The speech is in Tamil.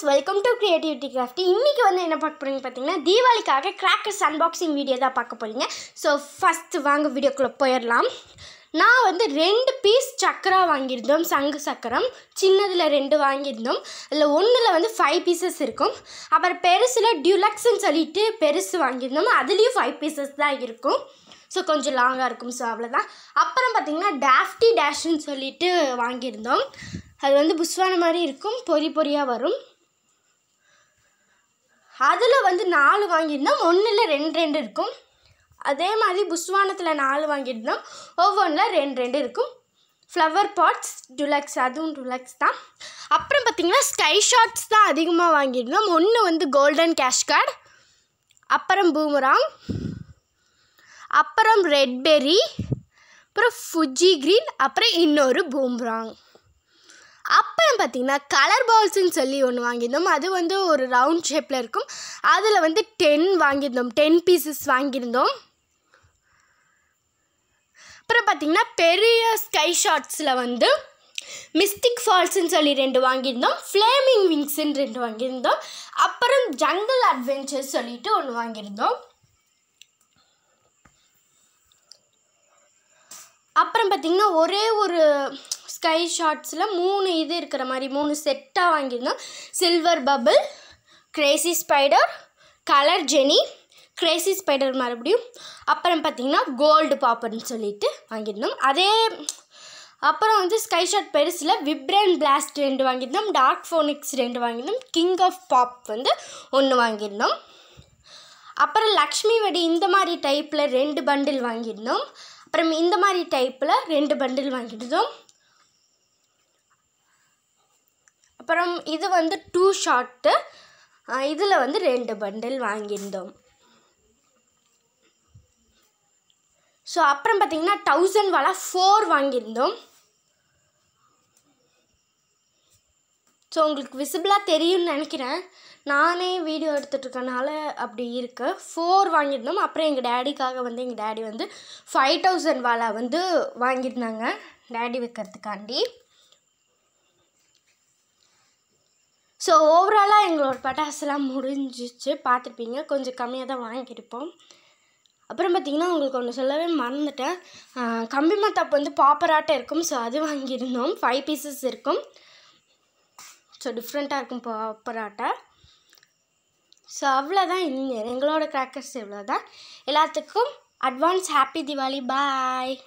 guys welcome to creativity craft இன்றைக்கி வந்து என்ன பார்க்க போகிறீங்க பார்த்தீங்கன்னா தீபாவளிக்காக கிராக்கர்ஸ் அன்பாக்சிங் வீடியோ தான் பார்க்க போகிறீங்க ஸோ ஃபஸ்ட்டு வாங்க வீடியோக்குள்ளே போயிடலாம் நான் வந்து ரெண்டு பீஸ் சக்கரா வாங்கியிருந்தோம் சங்கு சக்கரம் சின்னதில் ரெண்டு வாங்கியிருந்தோம் அதில் ஒன்றில் வந்து ஃபைவ் பீசஸ் இருக்கும் அப்புறம் பெருசில் டியூலக்ஸ்ன்னு சொல்லிட்டு பெருசு வாங்கியிருந்தோம் அதுலேயும் ஃபைவ் பீசஸ் தான் இருக்கும் ஸோ கொஞ்சம் லாங்காக இருக்கும் ஸோ அவ்வளோதான் அப்புறம் பார்த்திங்கன்னா டேஃப்டி டேஷ்னு சொல்லிட்டு வாங்கியிருந்தோம் அது வந்து புஷ்வான மாதிரி இருக்கும் பொறி பொறியாக வரும் அதில் வந்து நாலு வாங்கியிருந்தோம் ஒன்றில் ரெண்டு ரெண்டு இருக்கும் அதே மாதிரி புஸ்வானத்தில் நாலு வாங்கியிருந்தோம் ஒவ்வொன்றில் ரெண்டு ரெண்டு இருக்கும் ஃப்ளவர் பாட்ஸ் டுலக்ஸ் அதுவும் டுலக்ஸ் தான் அப்புறம் பார்த்திங்கன்னா ஸ்கை ஷாட்ஸ் தான் அதிகமாக வாங்கியிருந்தோம் ஒன்று வந்து கோல்டன் கேஷ் கார்டு அப்புறம் பூமராங் அப்புறம் ரெட்பெரி அப்புறம் ஃபுஜி க்ரீன் அப்புறம் இன்னொரு பூம்ராங் பார்த்தீங்கன்னா கலர் பால்ஸ்ன்னு சொல்லி ஒன்று வாங்கியிருந்தோம் அது வந்து ஒரு ரவுண்ட் ஷேப்பில் இருக்கும் அதில் வந்து டென் வாங்கியிருந்தோம் டென் பீசஸ் வாங்கியிருந்தோம் அப்புறம் பார்த்தீங்கன்னா பெரிய ஸ்கை ஷாட்ஸில் வந்து மிஸ்டிக் ஃபால்ஸ்ன்னு சொல்லி ரெண்டு வாங்கியிருந்தோம் ஃப்ளேமிங் விங்ஸ்ன்னு ரெண்டு வாங்கியிருந்தோம் அப்புறம் ஜங்கல் அட்வென்ச்சர்ஸ் சொல்லிட்டு ஒன்று வாங்கியிருந்தோம் அப்புறம் பார்த்திங்கன்னா ஒரே ஒரு ஸ்கை ஷார்ட்ஸில் மூணு இது இருக்கிற மாதிரி மூணு செட்டாக வாங்கியிருந்தோம் silver bubble crazy spider colour ஜெனி க்ரேசி ஸ்பைடர் மறுபடியும் அப்புறம் பார்த்திங்கன்னா கோல்டு பாப்பர்னு சொல்லிட்டு வாங்கியிருந்தோம் அதே அப்புறம் வந்து ஸ்கை ஷாட் பெருசில் விப்ரேன் பிளாஸ்ட் ரெண்டு வாங்கியிருந்தோம் டார்க் ஃபோனிக்ஸ் ரெண்டு வாங்கியிருந்தோம் கிங் ஆஃப் பாப் வந்து ஒன்று வாங்கியிருந்தோம் அப்புறம் லக்ஷ்மி வெடி இந்த மாதிரி டைப்பில் ரெண்டு பண்டில் வாங்கியிருந்தோம் அப்புறம் இந்த மாதிரி டைப்பில் ரெண்டு பண்டில் வாங்கியிருந்தோம் அப்புறம் இது வந்து டூ ஷார்ட்டு இதில் வந்து ரெண்டு பண்டில் வாங்கியிருந்தோம் ஸோ அப்புறம் பார்த்திங்கன்னா தௌசண்ட் வாலா ஃபோர் வாங்கியிருந்தோம் ஸோ உங்களுக்கு விசிபிளாக தெரியும்னு நினைக்கிறேன் நானே வீடியோ எடுத்துகிட்ருக்கனால அப்படி இருக்கு ஃபோர் வாங்கியிருந்தோம் அப்புறம் எங்கள் டேடிக்காக வந்து எங்கள் டேடி வந்து ஃபைவ் தௌசண்ட் வாலா வந்து வாங்கியிருந்தாங்க டேடி வைக்கிறதுக்காண்டி ஸோ ஓவராலாக எங்களோட பட்டாசுலாம் முடிஞ்சிச்சு பார்த்துருப்பீங்க கொஞ்சம் கம்மியாக தான் வாங்கியிருப்போம் அப்புறம் பார்த்திங்கன்னா உங்களுக்கு ஒன்று சொல்லவே மறந்துட்டேன் கம்பி மத்தாப் வந்து பாப்பராட்டம் இருக்கும் ஸோ அது வாங்கியிருந்தோம் ஃபைவ் பீசஸ் இருக்கும் ஸோ டிஃப்ரெண்ட்டாக இருக்கும் பாப்பராட்டை ஸோ அவ்வளோதான் எங்களோட கிராக்கர்ஸ் இவ்வளோ தான் எல்லாத்துக்கும் அட்வான்ஸ் ஹாப்பி திவாலி பாய்